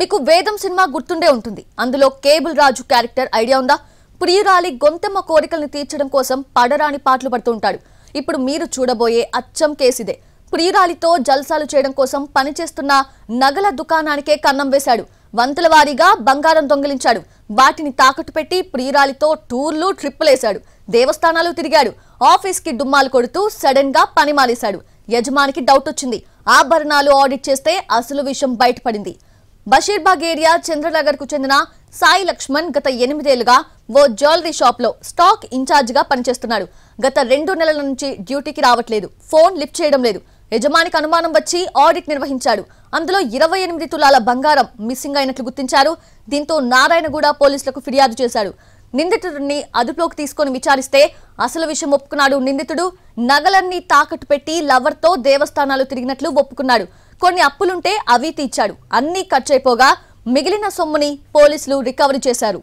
మీకు వేదం సినిమా గుర్తుండే ఉంటుంది అందులో కేబుల్ రాజు క్యారెక్టర్ ఐడియా ఉందా ప్రియురాలి గొంతెమ్మ కోరికల్ని తీర్చడం కోసం పడరాని పాటలు పడుతూ ఉంటాడు ఇప్పుడు మీరు చూడబోయే అచ్చం కేసిదే ప్రియురాలితో జల్సాలు చేయడం కోసం పనిచేస్తున్న నగల దుకాణానికే కన్నం వేశాడు వంతుల వారీగా బంగారం దొంగిలించాడు వాటిని తాకట్టు పెట్టి ప్రియురాలితో టూర్లు ట్రిప్పులేశాడు దేవస్థానాలు తిరిగాడు ఆఫీస్కి డుమ్మాలు కొడుతూ సడన్గా పని మానేశాడు యజమానికి డౌట్ వచ్చింది ఆభరణాలు ఆడిట్ చేస్తే అసలు విషయం బయటపడింది బషీర్బాగ్ ఏరియా చంద్రనగర్ కు చెందిన సాయి లక్ష్మణ్ గత ఎనిమిదేళ్లుగా ఓ జ్యువెలరీ షాప్ లో స్టాక్ ఇన్ఛార్జ్ గా పనిచేస్తున్నాడు గత రెండు నెలల నుంచి డ్యూటీకి రావట్లేదు ఫోన్ లిఫ్ట్ చేయడం లేదు యజమానికి అనుమానం వచ్చి ఆడిట్ నిర్వహించాడు అందులో ఇరవై ఎనిమిది తులాల బంగారం మిస్సింగ్ అయినట్లు గుర్తించారు దీంతో నారాయణగూడ పోలీసులకు ఫిర్యాదు చేశాడు నిందితుడిని అదుపులోకి తీసుకొని విచారిస్తే అసలు విషయం ఒప్పుకున్నాడు నిందితుడు నగలన్నీ తాకట్టు పెట్టి లవర్తో దేవస్థానాలు తిరిగినట్లు ఒప్పుకున్నాడు కొన్ని అప్పులుంటే అవి తీర్చాడు అన్నీ ఖర్చయిపోగా మిగిలిన సొమ్ముని పోలీసులు రికవరీ చేశారు